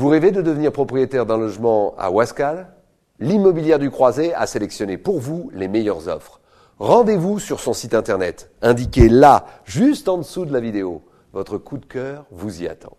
Vous rêvez de devenir propriétaire d'un logement à Wascal L'immobilière du Croisé a sélectionné pour vous les meilleures offres. Rendez-vous sur son site internet, indiqué là, juste en dessous de la vidéo. Votre coup de cœur vous y attend.